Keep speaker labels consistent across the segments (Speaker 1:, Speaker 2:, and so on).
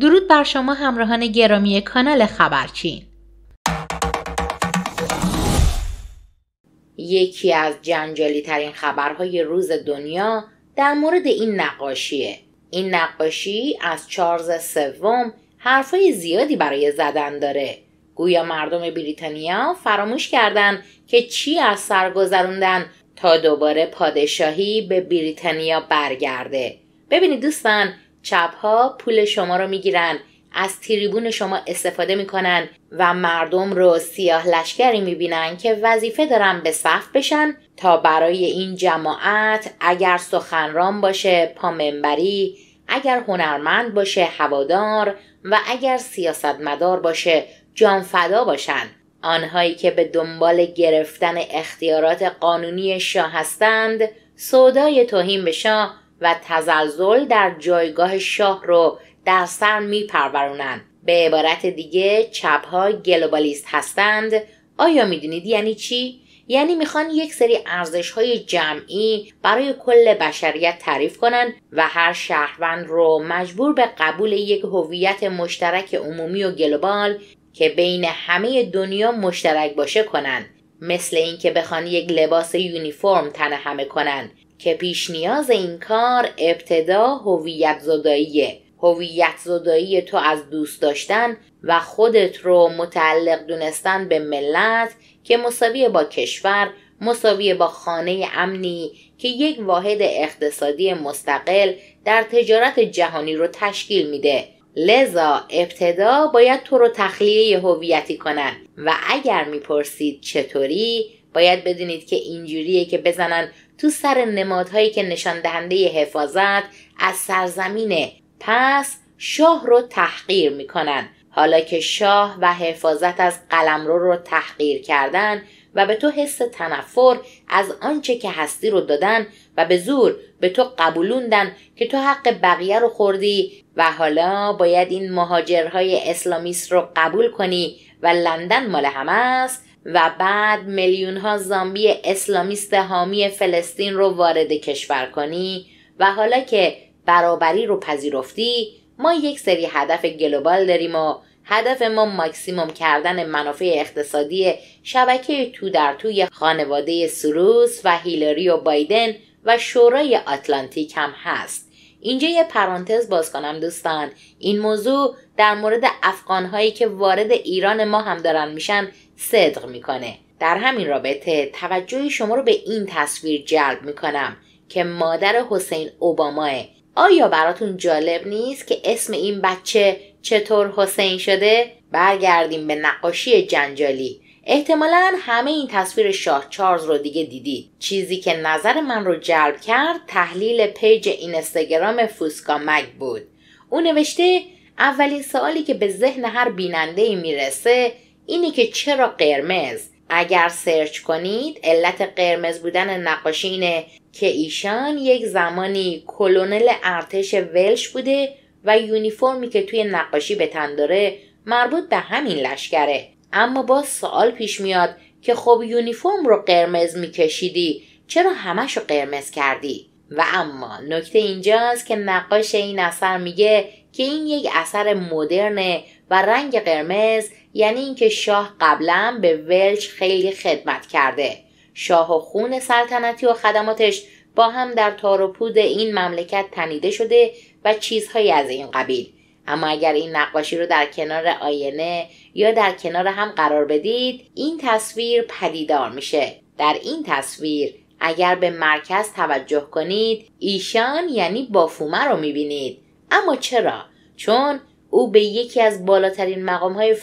Speaker 1: درود بر شما همراهان گرامی کانال خبرچین یکی از جنجالی ترین خبرهای روز دنیا در مورد این نقاشیه این نقاشی از چارلز سوم حرفای زیادی برای زدن داره گویا مردم بریتانیا فراموش کردند که چی از سر گذروندن تا دوباره پادشاهی به بریتانیا برگرده ببینید دوستان چپها پول شما رو میگیرن از تریبون شما استفاده میکنن و مردم رو سیاه لشکری میبینن که وظیفه دارن به صف بشن تا برای این جماعت اگر سخنران باشه پامنبری اگر هنرمند باشه هوادار و اگر سیاستمدار باشه جانفدا باشن آنهایی که به دنبال گرفتن اختیارات قانونی شاه هستند سودای توهین به شاه و تزلزل در جایگاه شاه رو در سر پرورونن به عبارت دیگه چپ ها گلوبالیست هستند آیا میدونید یعنی چی یعنی میخوان یک سری ارزش های جمعی برای کل بشریت تعریف کنن و هر شهروند رو مجبور به قبول یک هویت مشترک عمومی و گلوبال که بین همه دنیا مشترک باشه کنن مثل اینکه بخوان یک لباس یونیفرم تن همه کنن که پیش نیاز این کار ابتدا هویت زداییه هویت زدایی تو از دوست داشتن و خودت رو متعلق دونستن به ملت که مساوی با کشور مساوی با خانه امنی که یک واحد اقتصادی مستقل در تجارت جهانی رو تشکیل میده لذا ابتدا باید تو رو تخلیه هویتی کنن و اگر میپرسید چطوری باید بدونید که اینجوریه که بزنن تو سر نمادهایی که نشان دهنده حفاظت از سرزمینه پس شاه رو تحقیر میکنن حالا که شاه و حفاظت از قلمرو رو تحقیر کردن و به تو حس تنفر از آنچه که هستی رو دادن و به زور به تو قبولوندن که تو حق بقیه رو خوردی و حالا باید این مهاجرهای اسلامیست رو قبول کنی و لندن مال همه است و بعد میلیون ها زامبی اسلامیست حامی فلسطین رو وارد کشور کنی و حالا که برابری رو پذیرفتی ما یک سری هدف گلوبال داریم و هدف ما ماکسیموم کردن منافع اقتصادی شبکه تو در توی خانواده سروس و هیلاری و بایدن و شورای آتلانتیک هم هست اینجا یه پرانتز باز کنم دوستان این موضوع در مورد افغانهایی که وارد ایران ما هم دارن میشن صدق میکنه در همین رابطه توجه شما رو به این تصویر جلب میکنم که مادر حسین اوباماه آیا براتون جالب نیست که اسم این بچه چطور حسین شده؟ برگردیم به نقاشی جنجالی احتمالا همه این تصویر شاه چارلز رو دیگه دیدید چیزی که نظر من رو جلب کرد تحلیل پیج اینستاگرام فوسکا مگ بود او نوشته اولین سوالی که به ذهن هر بیننده ای میرسه اینی که چرا قرمز اگر سرچ کنید علت قرمز بودن نقاشی اینه که ایشان یک زمانی کلونل ارتش ولش بوده و یونیفرمی که توی نقاشی به تن داره مربوط به همین لشکره اما با سوال پیش میاد که خب یونیفرم رو قرمز میکشیدی چرا همش رو قرمز کردی و اما نکته اینجاست که نقاش این اثر میگه که این یک اثر مدرنه و رنگ قرمز یعنی اینکه شاه قبلا به ولچ خیلی خدمت کرده شاه و خون سلطنتی و خدماتش با هم در تار و پود این مملکت تنیده شده و چیزهایی از این قبیل اما اگر این نقاشی رو در کنار آینه یا در کنار هم قرار بدید این تصویر پدیدار میشه در این تصویر اگر به مرکز توجه کنید ایشان یعنی بافومه رو میبینید اما چرا چون او به یکی از بالاترین مقام های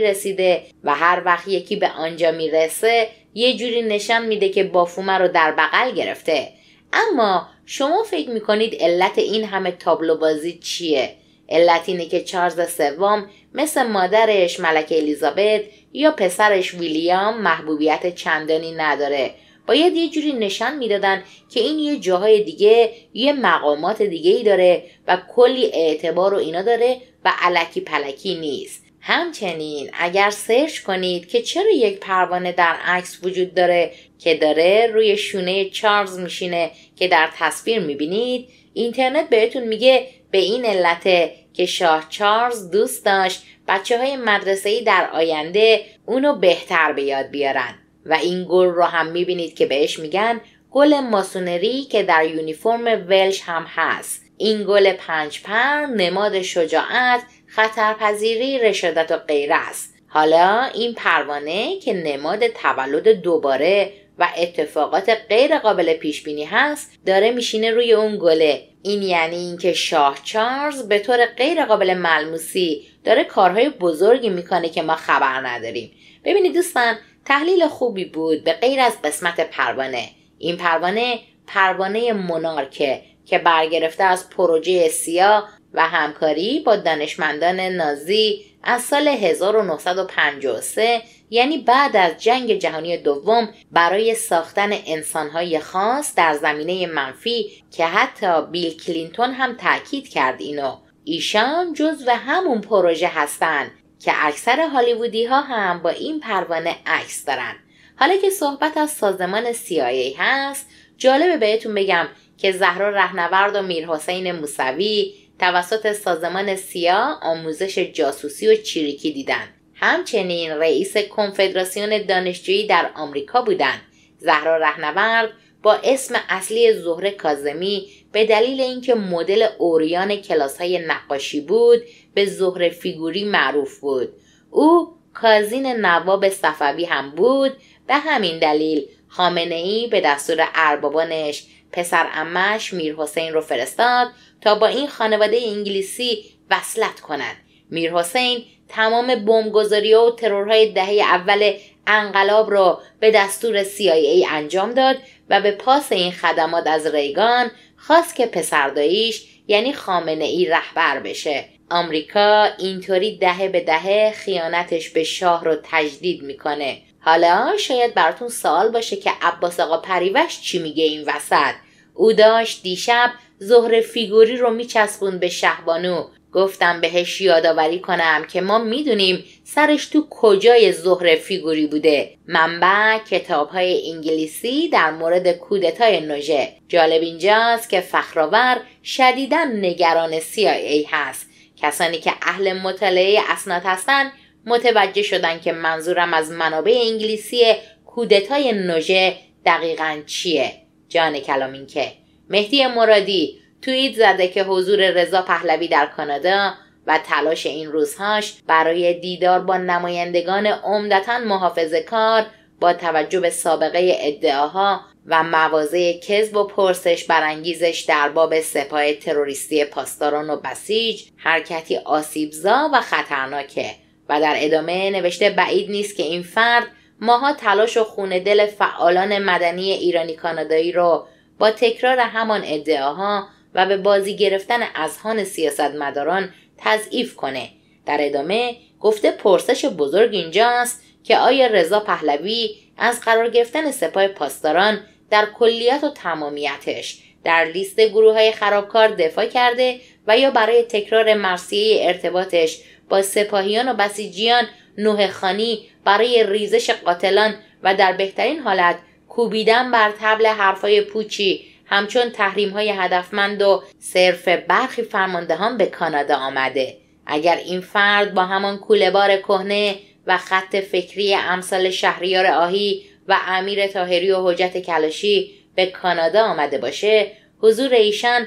Speaker 1: رسیده و هر وقت یکی به آنجا میرسه یه جوری نشان میده که بافومه رو در بغل گرفته اما شما فکر میکنید علت این همه تابلو بازی چیه علت اینه که چارلز سوم مثل مادرش ملکه الیزابت یا پسرش ویلیام محبوبیت چندانی نداره باید یه جوری نشان میدادن که این یه جاهای دیگه یه مقامات دیگه ای داره و کلی اعتبار و اینا داره و علکی پلکی نیست همچنین اگر سرچ کنید که چرا یک پروانه در عکس وجود داره که داره روی شونه چارلز میشینه که در تصویر میبینید اینترنت بهتون میگه به این علته که شاه چارلز دوست داشت بچه های مدرسه ای در آینده اونو بهتر به یاد بیارن و این گل رو هم میبینید که بهش میگن گل ماسونری که در یونیفرم ولش هم هست این گل پنج پر نماد شجاعت، خطرپذیری، رشادت و غیره است. حالا این پروانه که نماد تولد دوباره و اتفاقات غیر قابل پیش بینی هست داره میشینه روی اون گله این یعنی اینکه شاه چارلز به طور غیر قابل ملموسی داره کارهای بزرگی میکنه که ما خبر نداریم ببینید دوستان تحلیل خوبی بود به غیر از قسمت پروانه این پروانه پروانه منارکه که برگرفته از پروژه سیا و همکاری با دانشمندان نازی از سال 1953 یعنی بعد از جنگ جهانی دوم برای ساختن انسانهای خاص در زمینه منفی که حتی بیل کلینتون هم تاکید کرد اینو ایشان و همون پروژه هستند که اکثر هالیوودی ها هم با این پروانه عکس دارن حالا که صحبت از سازمان CIA هست جالبه بهتون بگم که زهرا رهنورد و میرحسین موسوی توسط سازمان سیا آموزش جاسوسی و چیریکی دیدند همچنین رئیس کنفدراسیون دانشجویی در آمریکا بودند زهرا رهنورد با اسم اصلی زهره کازمی به دلیل اینکه مدل اوریان کلاس های نقاشی بود به زهره فیگوری معروف بود او کازین نواب صفوی هم بود به همین دلیل خامنه ای به دستور اربابانش پسر امش میر حسین رو فرستاد تا با این خانواده انگلیسی وصلت کند. میر حسین تمام بمبگذاری و ترورهای دهه اول انقلاب را به دستور CIA انجام داد و به پاس این خدمات از ریگان خواست که پسرداییش یعنی خامنه ای رهبر بشه آمریکا اینطوری دهه به دهه خیانتش به شاه رو تجدید میکنه حالا شاید براتون سوال باشه که عباس آقا پریوش چی میگه این وسط او داشت دیشب ظهر فیگوری رو میچسبون به شهبانو گفتم بهش یادآوری کنم که ما میدونیم سرش تو کجای ظهر فیگوری بوده منبع کتاب های انگلیسی در مورد کودتای نوژه جالب اینجاست که فخرآور شدیدا نگران ای هست کسانی که اهل مطالعه اسناد هستند متوجه شدن که منظورم از منابع انگلیسی کودتای نوژه دقیقا چیه جان کلام این که مهدی مرادی توییت زده که حضور رضا پهلوی در کانادا و تلاش این روزهاش برای دیدار با نمایندگان عمدتا محافظ کار با توجه به سابقه ادعاها و موازه کذب و پرسش برانگیزش در باب سپاه تروریستی پاسداران و بسیج حرکتی آسیبزا و خطرناکه و در ادامه نوشته بعید نیست که این فرد ماها تلاش و خونه دل فعالان مدنی ایرانی کانادایی را با تکرار همان ادعاها و به بازی گرفتن اذهان سیاستمداران تضعیف کنه در ادامه گفته پرسش بزرگ اینجاست که آیا رضا پهلوی از قرار گرفتن سپاه پاسداران در کلیت و تمامیتش در لیست گروه های خرابکار دفاع کرده و یا برای تکرار مرسیه ارتباطش با سپاهیان و بسیجیان نوه خانی برای ریزش قاتلان و در بهترین حالت کوبیدن بر تبل حرفای پوچی همچون تحریم های هدفمند و صرف برخی فرماندهان به کانادا آمده اگر این فرد با همان کولبار کهنه و خط فکری امثال شهریار آهی و امیر تاهری و حجت کلاشی به کانادا آمده باشه حضور ایشان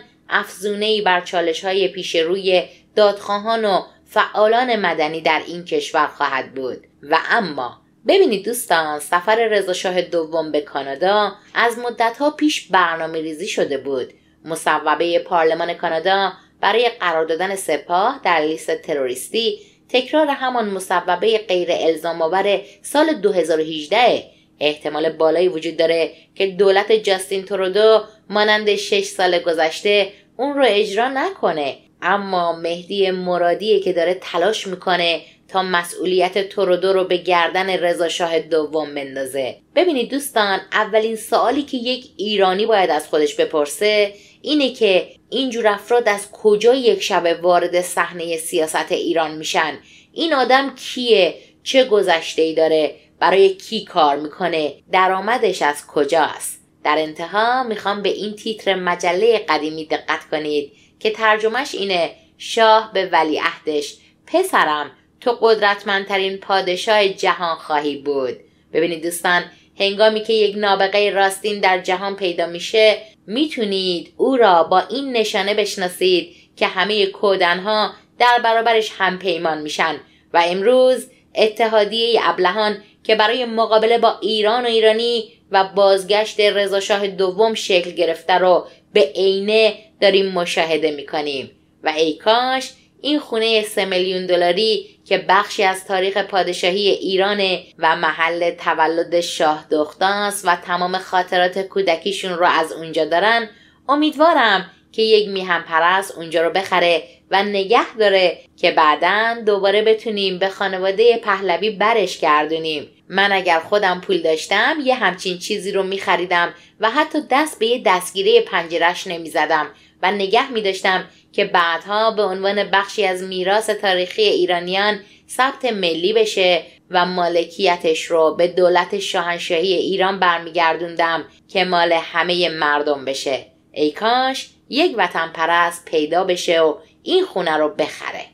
Speaker 1: ای بر چالش های پیش روی دادخواهان و فعالان مدنی در این کشور خواهد بود و اما ببینید دوستان سفر رضا شاه دوم به کانادا از ها پیش برنامه ریزی شده بود مصوبه پارلمان کانادا برای قرار دادن سپاه در لیست تروریستی تکرار همان مصوبه غیر الزام آور سال 2018 احتمال بالایی وجود داره که دولت جاستین ترودو مانند شش سال گذشته اون رو اجرا نکنه اما مهدی مرادیه که داره تلاش میکنه تا مسئولیت تورودو رو به گردن رضا شاه دوم بندازه ببینید دوستان اولین سوالی که یک ایرانی باید از خودش بپرسه اینه که اینجور افراد از کجا یک شبه وارد صحنه سیاست ایران میشن این آدم کیه چه گذشته ای داره برای کی کار میکنه درآمدش از کجاست در انتها میخوام به این تیتر مجله قدیمی دقت کنید که ترجمهش اینه شاه به ولیعهدش پسرم تو قدرتمندترین پادشاه جهان خواهی بود ببینید دوستان هنگامی که یک نابغه راستین در جهان پیدا میشه میتونید او را با این نشانه بشناسید که همه کودنها در برابرش پیمان میشن و امروز اتحادیه ابلهان که برای مقابله با ایران و ایرانی و بازگشت رضاشاه دوم شکل گرفته رو به عینه داریم مشاهده میکنیم و ای کاش این خونه سه میلیون دلاری که بخشی از تاریخ پادشاهی ایران و محل تولد شاه است و تمام خاطرات کودکیشون رو از اونجا دارن امیدوارم که یک میهم پرست اونجا رو بخره و نگه داره که بعدا دوباره بتونیم به خانواده پهلوی برش گردونیم من اگر خودم پول داشتم یه همچین چیزی رو میخریدم و حتی دست به یه دستگیره پنجرش نمیزدم و نگه میداشتم که بعدها به عنوان بخشی از میراث تاریخی ایرانیان ثبت ملی بشه و مالکیتش رو به دولت شاهنشاهی ایران برمیگردوندم که مال همه مردم بشه ای کاش یک وطن پرست پیدا بشه و این خونه رو بخره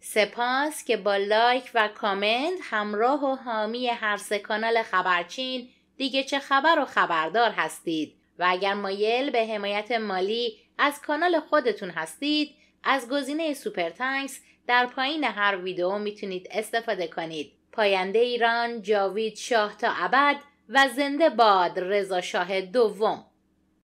Speaker 1: سپاس که با لایک و کامنت همراه و حامی هر سه کانال خبرچین دیگه چه خبر و خبردار هستید و اگر مایل به حمایت مالی از کانال خودتون هستید از گزینه سوپر تانکس در پایین هر ویدیو میتونید استفاده کنید. پاینده ایران جاوید شاه تا ابد و زنده باد رضا شاه دوم